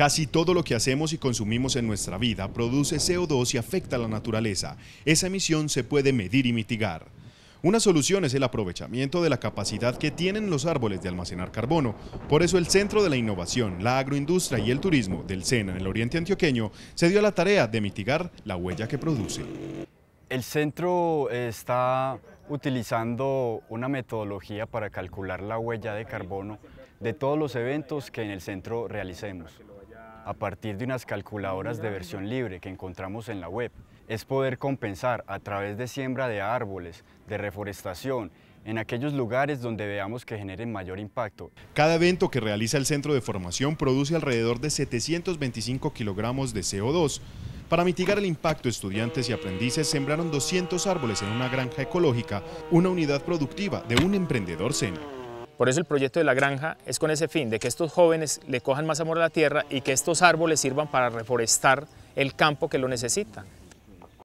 Casi todo lo que hacemos y consumimos en nuestra vida produce CO2 y afecta a la naturaleza. Esa emisión se puede medir y mitigar. Una solución es el aprovechamiento de la capacidad que tienen los árboles de almacenar carbono. Por eso el Centro de la Innovación, la Agroindustria y el Turismo del SENA en el Oriente Antioqueño se dio a la tarea de mitigar la huella que produce. El centro está utilizando una metodología para calcular la huella de carbono de todos los eventos que en el centro realicemos a partir de unas calculadoras de versión libre que encontramos en la web, es poder compensar a través de siembra de árboles, de reforestación, en aquellos lugares donde veamos que generen mayor impacto. Cada evento que realiza el centro de formación produce alrededor de 725 kilogramos de CO2. Para mitigar el impacto, estudiantes y aprendices sembraron 200 árboles en una granja ecológica, una unidad productiva de un emprendedor seno. Por eso el proyecto de la granja es con ese fin, de que estos jóvenes le cojan más amor a la tierra y que estos árboles sirvan para reforestar el campo que lo necesita.